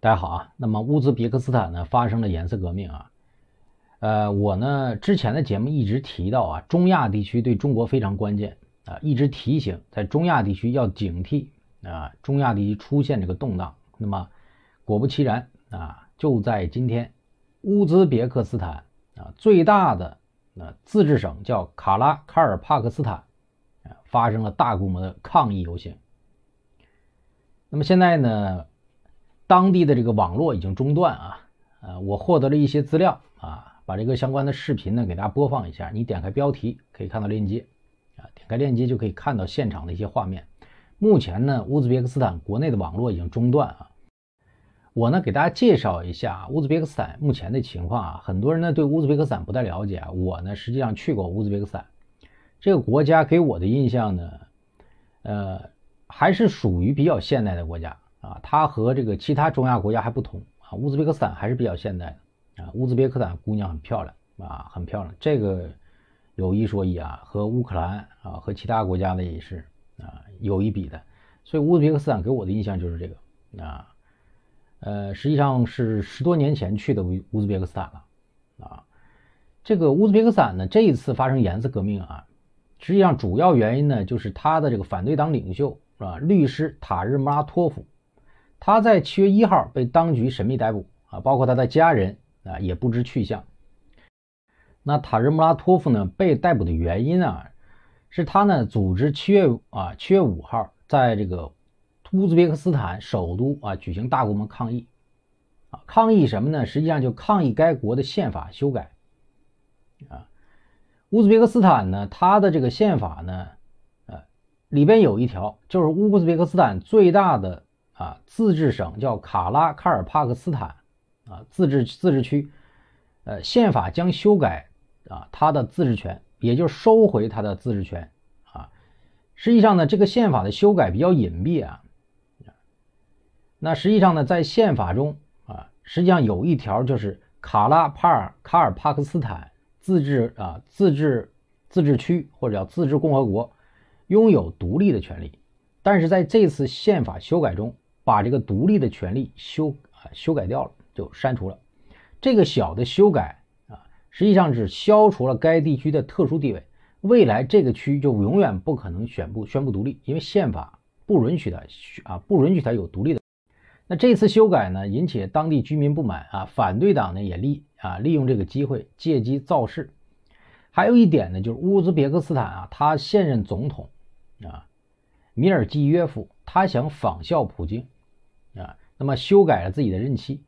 大家好啊，那么乌兹别克斯坦呢发生了颜色革命啊，呃，我呢之前的节目一直提到啊，中亚地区对中国非常关键啊，一直提醒在中亚地区要警惕啊，中亚地区出现这个动荡。那么果不其然啊，就在今天，乌兹别克斯坦啊最大的那自治省叫卡拉卡尔帕克斯坦啊，发生了大规模的抗议游行。那么现在呢？当地的这个网络已经中断啊，呃，我获得了一些资料啊，把这个相关的视频呢给大家播放一下。你点开标题可以看到链接啊，点开链接就可以看到现场的一些画面。目前呢，乌兹别克斯坦国内的网络已经中断啊。我呢给大家介绍一下乌兹别克斯坦目前的情况啊，很多人呢对乌兹别克斯坦不太了解，啊，我呢实际上去过乌兹别克斯坦这个国家，给我的印象呢，呃，还是属于比较现代的国家。啊，它和这个其他中亚国家还不同啊，乌兹别克斯坦还是比较现代的啊。乌兹别克斯坦姑娘很漂亮啊，很漂亮。这个有一说一啊，和乌克兰啊和其他国家的也是啊有一比的。所以乌兹别克斯坦给我的印象就是这个啊，呃，实际上是十多年前去的乌乌兹别克斯坦了啊。这个乌兹别克斯坦呢，这一次发生颜色革命啊，实际上主要原因呢就是他的这个反对党领袖啊，律师塔日拉托夫。他在七月一号被当局神秘逮捕啊，包括他的家人啊也不知去向。那塔日木拉托夫呢被逮捕的原因呢，是他呢组织七月啊七月五号在这个乌兹别克斯坦首都啊举行大规模抗议啊，抗议什么呢？实际上就抗议该国的宪法修改啊。乌兹别克斯坦呢，它的这个宪法呢，呃里边有一条，就是乌兹别克斯坦最大的。啊，自治省叫卡拉卡尔帕克斯坦，啊，自治自治区，呃，宪法将修改啊，它的自治权，也就收回它的自治权啊。实际上呢，这个宪法的修改比较隐蔽啊。那实际上呢，在宪法中啊，实际上有一条就是卡拉帕尔卡尔帕克斯坦自治啊自治自治区或者叫自治共和国拥有独立的权利，但是在这次宪法修改中。把这个独立的权利修啊修改掉了，就删除了。这个小的修改啊，实际上只消除了该地区的特殊地位。未来这个区就永远不可能宣布宣布独立，因为宪法不允许的啊，不允许它有独立的。那这次修改呢，引起当地居民不满啊，反对党呢也利啊利用这个机会借机造势。还有一点呢，就是乌兹别克斯坦啊，他现任总统啊米尔基约夫，他想仿效普京。啊，那么修改了自己的任期，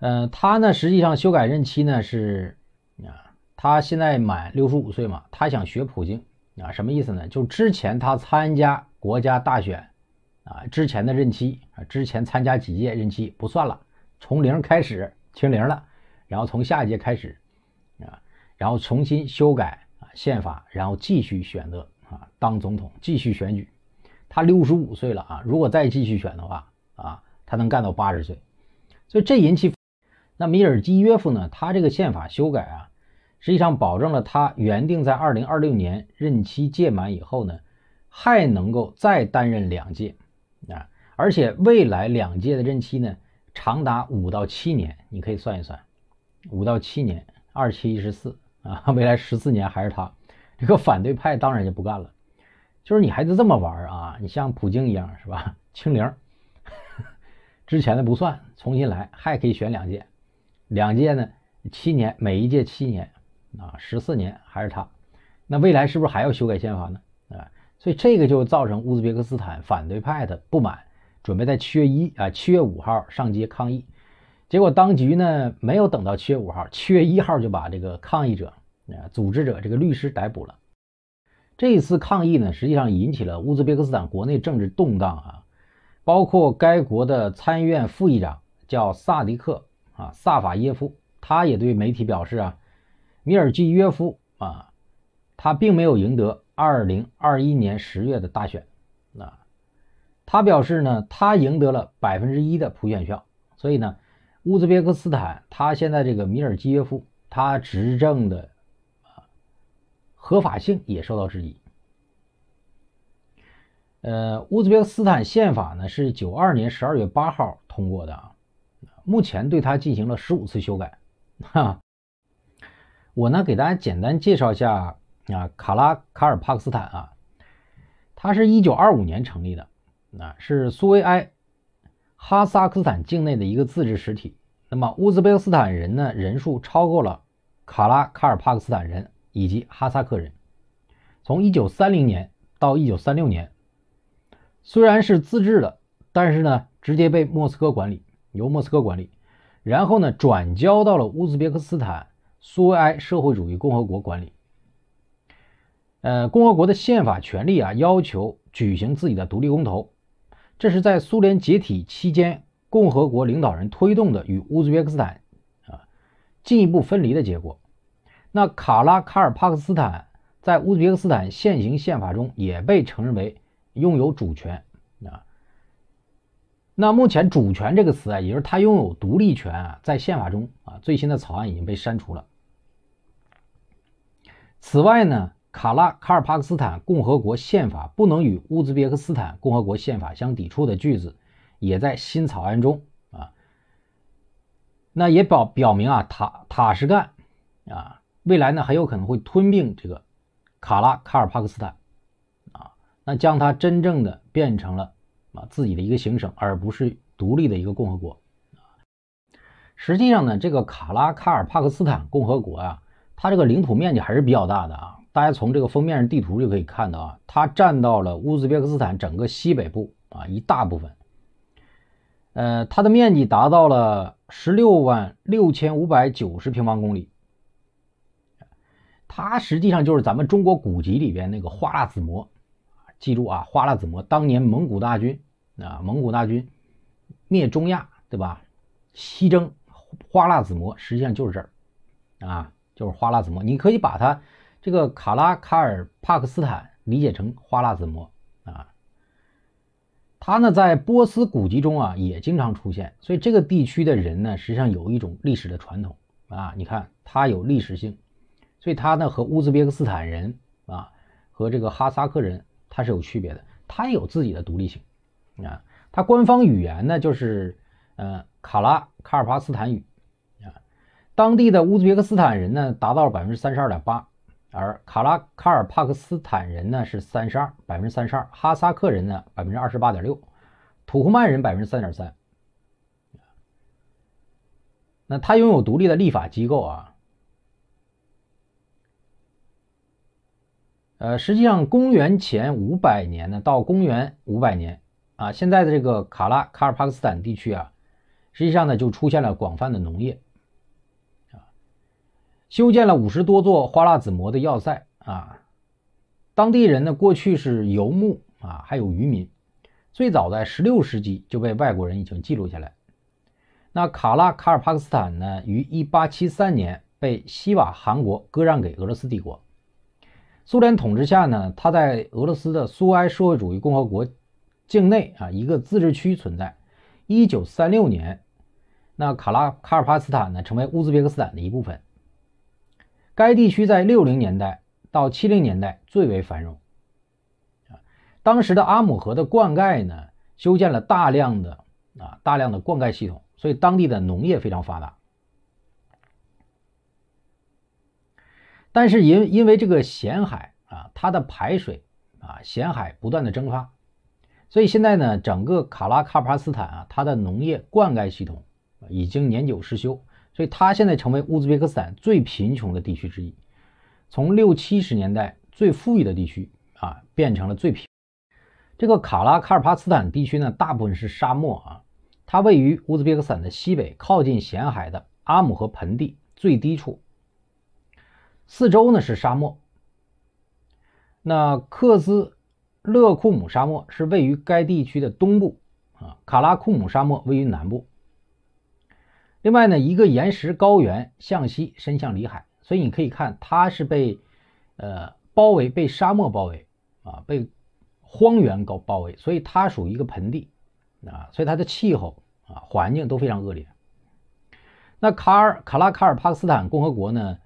呃，他呢，实际上修改任期呢是，啊，他现在满六十五岁嘛，他想学普京，啊，什么意思呢？就之前他参加国家大选，啊，之前的任期啊，之前参加几届任期不算了，从零开始清零了，然后从下一届开始，啊，然后重新修改啊宪法，然后继续选择啊当总统，继续选举，他六十五岁了啊，如果再继续选的话。啊，他能干到八十岁，所以这引起那米尔基约夫呢？他这个宪法修改啊，实际上保证了他原定在二零二六年任期届满以后呢，还能够再担任两届啊，而且未来两届的任期呢，长达五到七年，你可以算一算，五到七年，二七一十四啊，未来十四年还是他这个反对派当然就不干了，就是你还能这么玩啊？你像普京一样是吧？清零。之前的不算，重新来还可以选两届，两届呢，七年，每一届七年，啊，十四年还是他，那未来是不是还要修改宪法呢？啊，所以这个就造成乌兹别克斯坦反对派的不满，准备在七月一啊七月五号上街抗议，结果当局呢没有等到七月五号，七月一号就把这个抗议者啊组织者这个律师逮捕了。这一次抗议呢，实际上引起了乌兹别克斯坦国内政治动荡啊。包括该国的参议院副议长叫萨迪克啊萨法耶夫，他也对媒体表示啊，米尔基约夫啊，他并没有赢得二零二一年十月的大选啊，他表示呢，他赢得了百分之一的普选票，所以呢，乌兹别克斯坦他现在这个米尔基约夫他执政的啊合法性也受到质疑。呃，乌兹别克斯坦宪法呢是九二年十二月八号通过的啊。目前对它进行了十五次修改。哈，我呢给大家简单介绍一下啊，卡拉卡尔帕克斯坦啊，它是一九二五年成立的啊，是苏维埃哈萨克斯坦境内的一个自治实体。那么乌兹别克斯坦人呢人数超过了卡拉卡尔帕克斯坦人以及哈萨克人。从一九三零年到一九三六年。虽然是自治的，但是呢，直接被莫斯科管理，由莫斯科管理，然后呢，转交到了乌兹别克斯坦苏维埃社会主义共和国管理。呃，共和国的宪法权利啊，要求举行自己的独立公投，这是在苏联解体期间，共和国领导人推动的与乌兹别克斯坦啊进一步分离的结果。那卡拉卡尔帕克斯坦在乌兹别克斯坦现行宪法中也被承认为。拥有主权啊，那目前“主权”这个词啊，也就是它拥有独立权啊，在宪法中啊，最新的草案已经被删除了。此外呢，卡拉卡尔帕克斯坦共和国宪法不能与乌兹别克斯坦共和国宪法相抵触的句子，也在新草案中啊。那也表表明啊，塔塔什干啊，未来呢，很有可能会吞并这个卡拉卡尔帕克斯坦。那将它真正的变成了啊自己的一个行省，而不是独立的一个共和国实际上呢，这个卡拉卡尔帕克斯坦共和国啊，它这个领土面积还是比较大的啊。大家从这个封面地图就可以看到啊，它占到了乌兹别克斯坦整个西北部啊一大部分。呃，它的面积达到了十六万六千五百九十平方公里。它实际上就是咱们中国古籍里边那个花剌子模。记住啊，花剌子模当年蒙古大军啊，蒙古大军灭中亚，对吧？西征花剌子模，实际上就是这儿啊，就是花剌子模。你可以把它这个卡拉卡尔帕克斯坦理解成花剌子模啊。它呢，在波斯古籍中啊也经常出现，所以这个地区的人呢，实际上有一种历史的传统啊。你看，它有历史性，所以它呢和乌兹别克斯坦人啊，和这个哈萨克人。它是有区别的，它也有自己的独立性，啊，它官方语言呢就是，呃，卡拉卡尔帕斯坦语，啊，当地的乌兹别克斯坦人呢达到了百分之三十二点八，而卡拉卡尔帕克斯坦人呢是三十二百分之三十二，哈萨克人呢百分之二十八点六，土库曼人百分之三点三，那它拥有独立的立法机构啊。呃，实际上，公元前五百年呢，到公元五百年啊，现在的这个卡拉卡尔帕克斯坦地区啊，实际上呢就出现了广泛的农业，啊，修建了五十多座花剌子模的要塞啊，当地人呢过去是游牧啊，还有渔民，最早在十六世纪就被外国人已经记录下来。那卡拉卡尔帕克斯坦呢，于一八七三年被西瓦汗国割让给俄罗斯帝国。苏联统治下呢，它在俄罗斯的苏埃社会主义共和国境内啊，一个自治区存在。一九三六年，那卡拉卡尔帕斯坦呢成为乌兹别克斯坦的一部分。该地区在六零年代到七零年代最为繁荣，当时的阿姆河的灌溉呢，修建了大量的啊大量的灌溉系统，所以当地的农业非常发达。但是因因为这个咸海啊，它的排水啊，咸海不断的蒸发，所以现在呢，整个卡拉卡尔帕斯坦啊，它的农业灌溉系统已经年久失修，所以它现在成为乌兹别克斯坦最贫穷的地区之一。从六七十年代最富裕的地区啊，变成了最贫。这个卡拉卡尔帕斯坦地区呢，大部分是沙漠啊，它位于乌兹别克斯坦的西北，靠近咸海的阿姆河盆地最低处。四周呢是沙漠，那克孜勒库姆沙漠是位于该地区的东部，啊，卡拉库姆沙漠位于南部。另外呢，一个岩石高原向西伸向里海，所以你可以看它是被，呃，包围，被沙漠包围，啊，被荒原高包围，所以它属于一个盆地，啊，所以它的气候啊，环境都非常恶劣。那卡尔卡拉卡尔帕克斯坦共和国呢？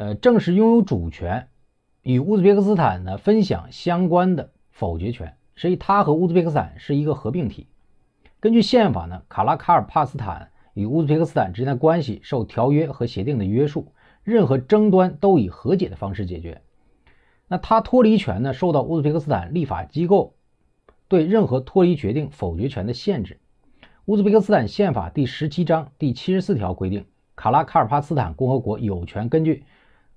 呃，正式拥有主权，与乌兹别克斯坦呢分享相关的否决权，所以它和乌兹别克斯坦是一个合并体。根据宪法呢，卡拉卡尔帕斯坦与乌兹别克斯坦之间的关系受条约和协定的约束，任何争端都以和解的方式解决。那它脱离权呢，受到乌兹别克斯坦立法机构对任何脱离决定否决权的限制。乌兹别克斯坦宪法第十七章第七十四条规定，卡拉卡尔帕斯坦共和国有权根据。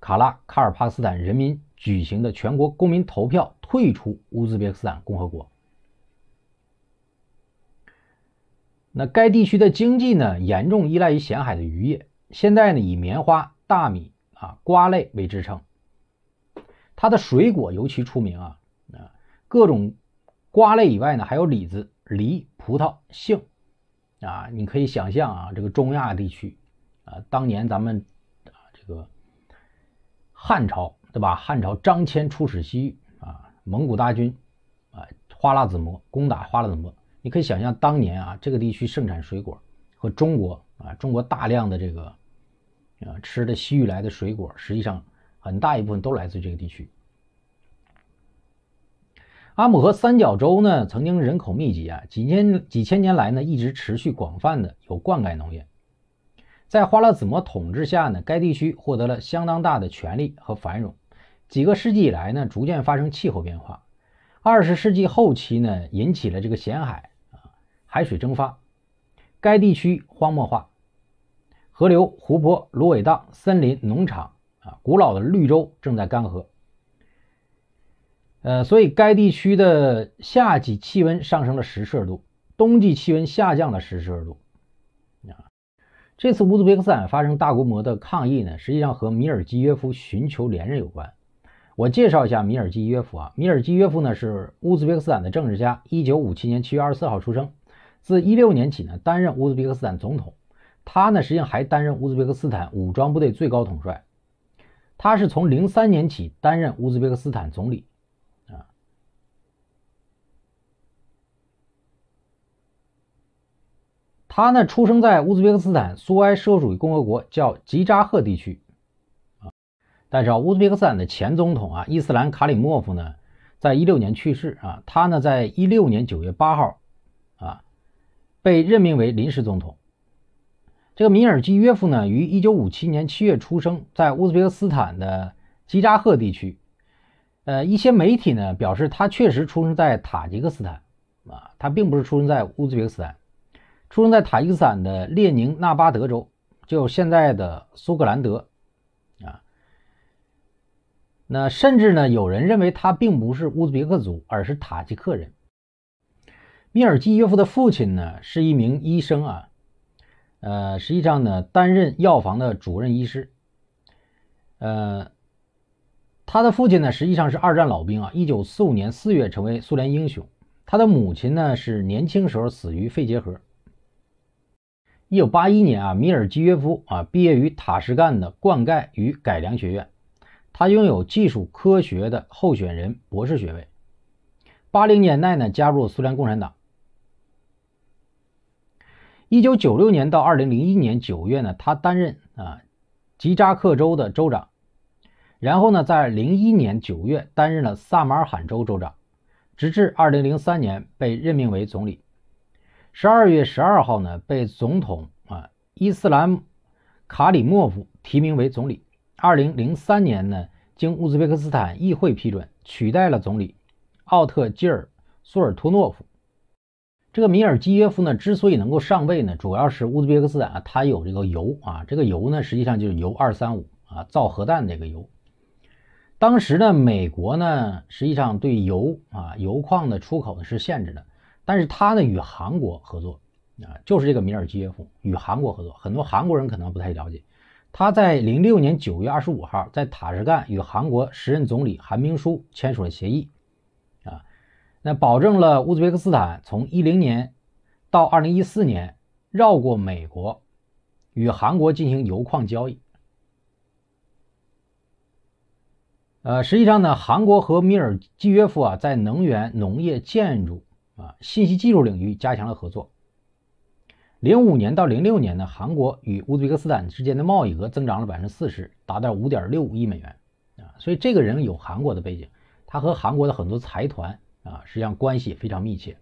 卡拉卡尔帕斯坦人民举行的全国公民投票退出乌兹别克斯坦共和国。那该地区的经济呢，严重依赖于咸海的渔业。现在呢，以棉花、大米啊、瓜类为支撑。它的水果尤其出名啊啊，各种瓜类以外呢，还有李子、梨、葡萄、杏啊。你可以想象啊，这个中亚地区啊，当年咱们。汉朝对吧？汉朝张骞出使西域啊，蒙古大军啊，花剌子模攻打花剌子模。你可以想象，当年啊，这个地区盛产水果，和中国啊，中国大量的这个啊吃的西域来的水果，实际上很大一部分都来自这个地区。阿姆河三角洲呢，曾经人口密集啊，几千几千年来呢，一直持续广泛的有灌溉农业。在花剌子模统治下呢，该地区获得了相当大的权力和繁荣。几个世纪以来呢，逐渐发生气候变化。二十世纪后期呢，引起了这个咸海啊海水蒸发，该地区荒漠化，河流、湖泊、芦苇荡、森林、农场啊，古老的绿洲正在干涸。呃，所以该地区的夏季气温上升了十摄氏度，冬季气温下降了十摄氏度。这次乌兹别克斯坦发生大规模的抗议呢，实际上和米尔基约夫寻求连任有关。我介绍一下米尔基约夫啊，米尔基约夫呢是乌兹别克斯坦的政治家，一九五七年七月二十四号出生，自一六年起呢担任乌兹别克斯坦总统，他呢实际上还担任乌兹别克斯坦武装部队最高统帅，他是从零三年起担任乌兹别克斯坦总理。他呢，出生在乌兹别克斯坦苏维社会主义共和国，叫吉扎赫地区，啊。但是啊，乌兹别克斯坦的前总统啊，伊斯兰卡里莫夫呢，在一六年去世啊。他呢，在一六年九月八号，啊，被任命为临时总统。这个米尔基约夫呢，于一九五七年七月出生在乌兹别克斯坦的吉扎赫地区。呃，一些媒体呢表示，他确实出生在塔吉克斯坦，啊，他并不是出生在乌兹别克斯坦。出生在塔吉斯坦的列宁纳巴德州，就现在的苏格兰德，啊，那甚至呢，有人认为他并不是乌兹别克族，而是塔吉克人。米尔基约夫的父亲呢是一名医生啊，呃，实际上呢担任药房的主任医师。呃，他的父亲呢实际上是二战老兵啊，一九四五年四月成为苏联英雄。他的母亲呢是年轻时候死于肺结核。一九八一年啊，米尔基约夫啊毕业于塔什干的灌溉与改良学院，他拥有技术科学的候选人博士学位。八零年代呢，加入苏联共产党。一九九六年到二零零一年九月呢，他担任啊吉扎克州的州长，然后呢，在零一年九月担任了萨马尔罕州州长，直至二零零三年被任命为总理。十二月十二号呢，被总统啊伊斯兰卡里莫夫提名为总理。二零零三年呢，经乌兹别克斯坦议会批准，取代了总理奥特基尔苏尔托诺夫。这个米尔基耶夫呢，之所以能够上位呢，主要是乌兹别克斯坦啊，它有这个油啊，这个油呢，实际上就是铀二三五啊，造核弹这个铀。当时呢，美国呢，实际上对铀啊、铀矿的出口呢是限制的。但是他呢与韩国合作，啊，就是这个米尔济耶夫与韩国合作，很多韩国人可能不太了解，他在零六年九月二十五号在塔什干与韩国时任总理韩明书签署了协议，啊，那保证了乌兹别克斯坦从一零年到二零一四年绕过美国，与韩国进行油矿交易。呃，实际上呢，韩国和米尔基耶夫啊在能源、农业、建筑。啊，信息技术领域加强了合作。零五年到零六年呢，韩国与乌兹别克斯坦之间的贸易额增长了百分之四十，达到五点六五亿美元。啊，所以这个人有韩国的背景，他和韩国的很多财团啊，实际上关系非常密切。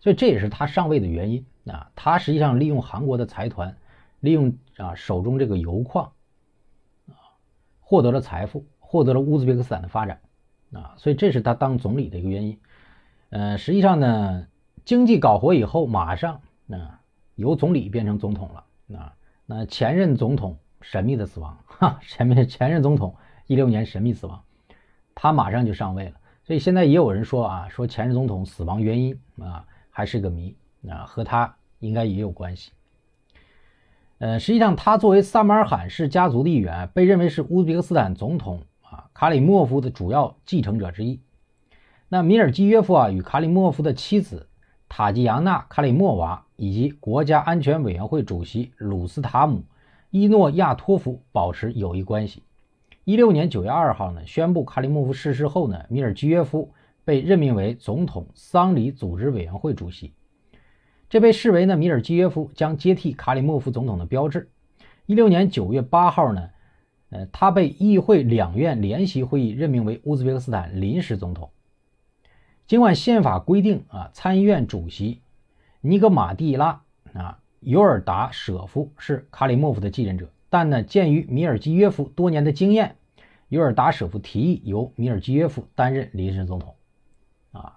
所以这也是他上位的原因啊。他实际上利用韩国的财团，利用啊手中这个油矿，啊，获得了财富，获得了乌兹别克斯坦的发展。啊，所以这是他当总理的一个原因。呃，实际上呢，经济搞活以后，马上啊，由总理变成总统了啊。那前任总统神秘的死亡，哈，前面前任总统一六年神秘死亡，他马上就上位了。所以现在也有人说啊，说前任总统死亡原因啊，还是个谜啊，和他应该也有关系。呃，实际上他作为萨马尔罕氏家族的一员，被认为是乌兹别克斯坦总统啊卡里莫夫的主要继承者之一。那米尔基约夫啊与卡里莫夫的妻子塔吉扬娜卡里莫娃以及国家安全委员会主席鲁斯塔姆伊诺亚托夫保持友谊关系。一六年九月二号呢，宣布卡里莫夫逝世后呢，米尔基约夫被任命为总统丧礼组织委员会主席，这被视为呢米尔基约夫将接替卡里莫夫总统的标志。一六年九月八号呢，呃，他被议会两院联席会议任命为乌兹别克斯坦临时总统。尽管宪法规定啊，参议院主席尼格马蒂拉啊，尤尔达舍夫是卡里莫夫的继任者，但呢，鉴于米尔基耶夫多年的经验，尤尔达舍夫提议由米尔基耶夫担任临时总统啊。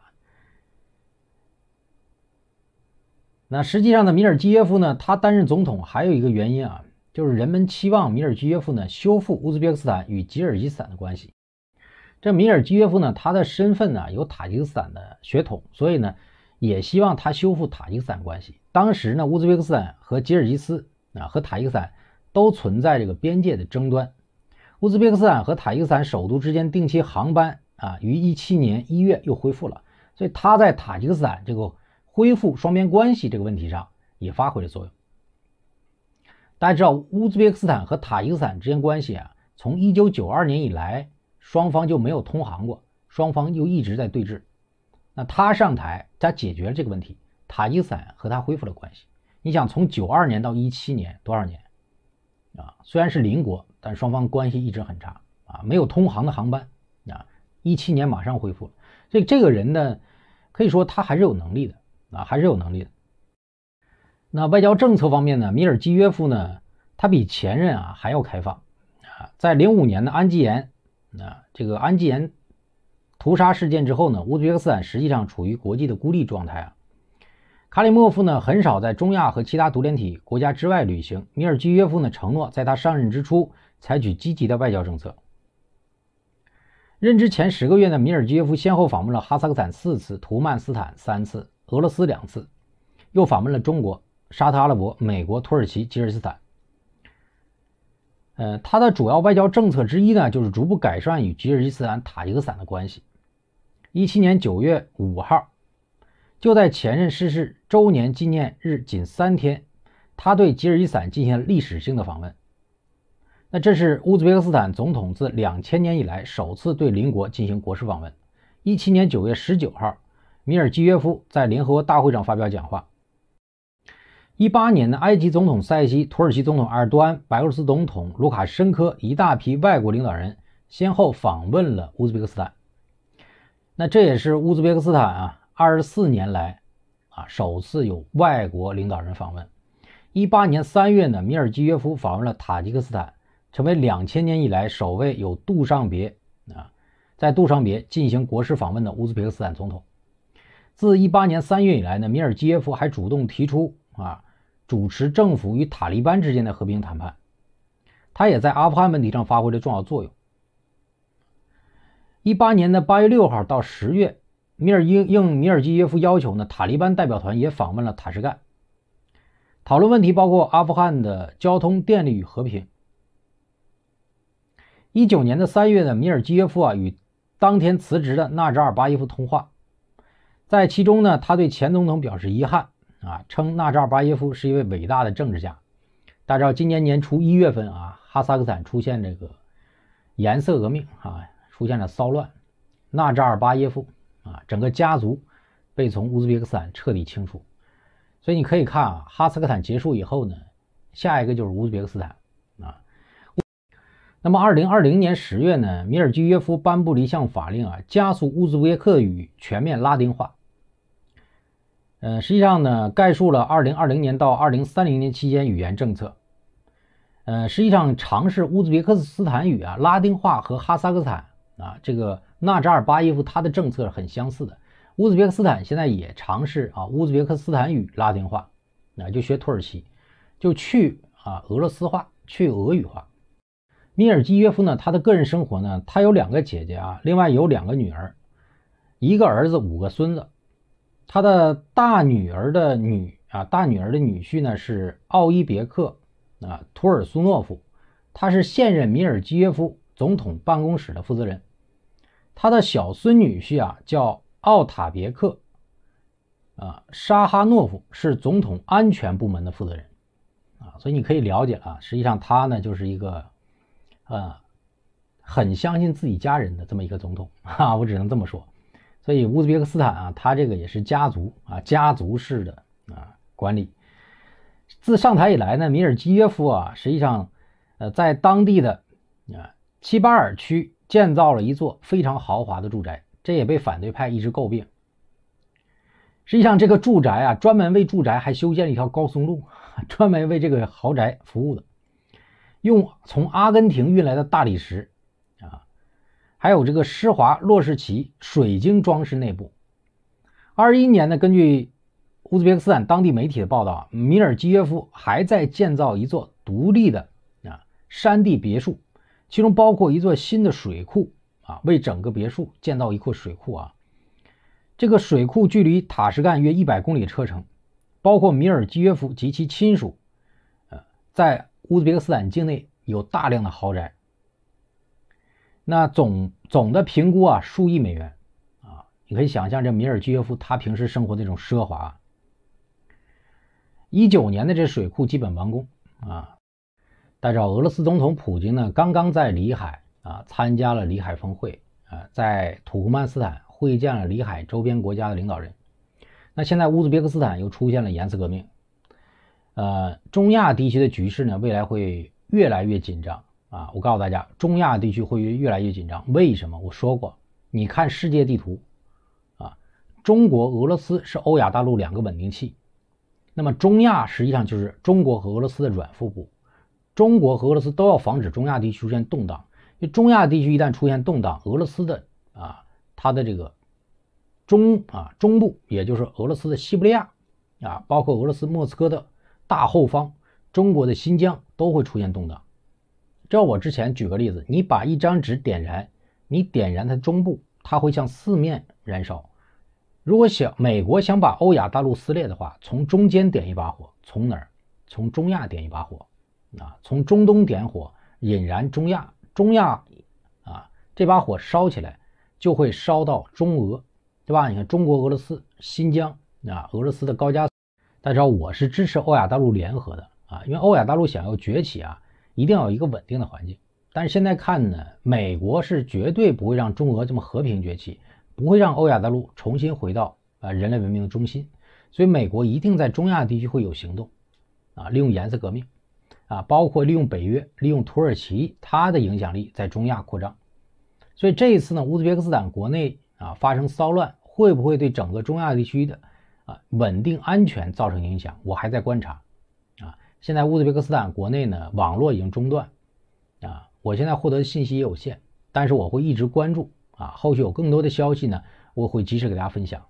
那实际上呢，米尔基耶夫呢，他担任总统还有一个原因啊，就是人们期望米尔基耶夫呢修复乌兹别克斯坦与吉尔吉斯坦的关系。这米尔基耶夫呢，他的身份呢有塔吉克斯坦的血统，所以呢，也希望他修复塔吉克斯坦关系。当时呢，乌兹别克斯坦和吉尔吉斯啊和塔吉克斯坦都存在这个边界的争端。乌兹别克斯坦和塔吉克斯坦首都之间定期航班啊，于一七年一月又恢复了，所以他在塔吉克斯坦这个恢复双边关系这个问题上也发挥了作用。大家知道，乌兹别克斯坦和塔吉克斯坦之间关系啊，从一九九二年以来。双方就没有通航过，双方又一直在对峙。那他上台，他解决了这个问题，塔吉斯坦和他恢复了关系。你想，从九二年到一七年，多少年啊？虽然是邻国，但双方关系一直很差啊，没有通航的航班啊。一七年马上恢复了。这这个人呢，可以说他还是有能力的啊，还是有能力的。那外交政策方面呢？米尔基约夫呢？他比前任啊还要开放啊，在零五年的安吉延。啊，这个安吉延屠杀事件之后呢，乌兹别克斯坦实际上处于国际的孤立状态啊。卡里莫夫呢很少在中亚和其他独联体国家之外旅行。米尔基约夫呢承诺在他上任之初采取积极的外交政策。任职前十个月呢，米尔基约夫先后访问了哈萨克斯坦四次、图曼斯坦三次、俄罗斯两次，又访问了中国、沙特阿拉伯、美国、土耳其、吉尔吉斯坦。呃，他的主要外交政策之一呢，就是逐步改善与吉尔吉斯坦、塔吉克斯坦的关系。一七年九月五号，就在前任逝世周年纪念日仅三天，他对吉尔吉斯坦进行了历史性的访问。那这是乌兹别克斯坦总统自两千年以来首次对邻国进行国事访问。一七年九月十九号，米尔基约夫在联合国大会上发表讲话。一八年的埃及总统塞西、土耳其总统埃尔多安、白俄罗斯总统卢卡申科，一大批外国领导人先后访问了乌兹别克斯坦。那这也是乌兹别克斯坦啊，二十四年来啊，首次有外国领导人访问。一八年三月呢，米尔吉耶夫访问了塔吉克斯坦，成为两千年以来首位有杜尚别啊，在杜尚别进行国事访问的乌兹别克斯坦总统。自一八年三月以来呢，米尔吉耶夫还主动提出啊。主持政府与塔利班之间的和平谈判，他也在阿富汗问题上发挥了重要作用。一八年的八月六号到十月，米尔应应米尔基耶夫要求呢，塔利班代表团也访问了塔什干，讨论问题包括阿富汗的交通、电力与和平。一九年的三月呢，米尔基耶夫啊与当天辞职的纳扎尔巴耶夫通话，在其中呢，他对前总统表示遗憾。啊，称纳扎尔巴耶夫是一位伟大的政治家。大家知道，今年年初一月份啊，哈萨克斯坦出现这个颜色革命啊，出现了骚乱，纳扎尔巴耶夫啊，整个家族被从乌兹别克斯坦彻底清除。所以你可以看啊，哈萨克斯坦结束以后呢，下一个就是乌兹别克斯坦啊。那么，二零二零年十月呢，米尔基约夫颁布了一项法令啊，加速乌兹别克语全面拉丁化。呃，实际上呢，概述了二零二零年到二零三零年期间语言政策。呃，实际上尝试乌兹别克斯坦语啊拉丁化和哈萨克斯坦啊这个纳扎尔巴耶夫他的政策很相似的。乌兹别克斯坦现在也尝试啊乌兹别克斯坦语拉丁化，那就学土耳其，就去啊俄罗斯话，去俄语化。米尔基约夫呢，他的个人生活呢，他有两个姐姐啊，另外有两个女儿，一个儿子，五个孙子。他的大女儿的女啊，大女儿的女婿呢是奥伊别克啊，图尔苏诺夫，他是现任米尔基耶夫总统办公室的负责人。他的小孙女婿啊叫奥塔别克，啊，沙哈诺夫是总统安全部门的负责人，啊，所以你可以了解了。实际上，他呢就是一个，呃，很相信自己家人的这么一个总统啊，我只能这么说。所以乌兹别克斯坦啊，它这个也是家族啊，家族式的啊管理。自上台以来呢，米尔基耶夫啊，实际上，呃，在当地的啊七巴尔区建造了一座非常豪华的住宅，这也被反对派一直诟病。实际上，这个住宅啊，专门为住宅还修建了一条高速路，专门为这个豪宅服务的，用从阿根廷运来的大理石。还有这个施华洛世奇水晶装饰内部。二一年呢，根据乌兹别克斯坦当地媒体的报道啊，米尔基耶夫还在建造一座独立的啊山地别墅，其中包括一座新的水库啊，为整个别墅建造一座水库啊。这个水库距离塔什干约一百公里车程，包括米尔基耶夫及其亲属，呃，在乌兹别克斯坦境内有大量的豪宅。那总总的评估啊，数亿美元啊，你可以想象这米尔基约夫他平时生活这种奢华。一九年的这水库基本完工啊，知道俄罗斯总统普京呢，刚刚在里海啊参加了里海峰会啊，在土库曼斯坦会见了里海周边国家的领导人。那现在乌兹别克斯坦又出现了颜色革命，呃，中亚地区的局势呢，未来会越来越紧张。啊，我告诉大家，中亚地区会越来越紧张。为什么？我说过，你看世界地图，啊，中国、俄罗斯是欧亚大陆两个稳定器。那么，中亚实际上就是中国和俄罗斯的软腹部。中国和俄罗斯都要防止中亚地区出现动荡。因为中亚地区一旦出现动荡，俄罗斯的啊，它的这个中啊中部，也就是俄罗斯的西伯利亚，啊，包括俄罗斯莫斯科的大后方，中国的新疆都会出现动荡。这我之前举个例子，你把一张纸点燃，你点燃它中部，它会向四面燃烧。如果想美国想把欧亚大陆撕裂的话，从中间点一把火，从哪儿？从中亚点一把火，啊，从中东点火，引燃中亚，中亚啊，这把火烧起来就会烧到中俄，对吧？你看中国、俄罗斯、新疆啊，俄罗斯的高加，大家知道我是支持欧亚大陆联合的啊，因为欧亚大陆想要崛起啊。一定要有一个稳定的环境，但是现在看呢，美国是绝对不会让中俄这么和平崛起，不会让欧亚大陆重新回到啊人类文明的中心，所以美国一定在中亚地区会有行动，啊，利用颜色革命，啊，包括利用北约、利用土耳其它的影响力在中亚扩张，所以这一次呢，乌兹别克斯坦国内啊发生骚乱，会不会对整个中亚地区的啊稳定安全造成影响，我还在观察。现在乌兹别克斯坦国内呢，网络已经中断，啊，我现在获得的信息也有限，但是我会一直关注，啊，后续有更多的消息呢，我会及时给大家分享。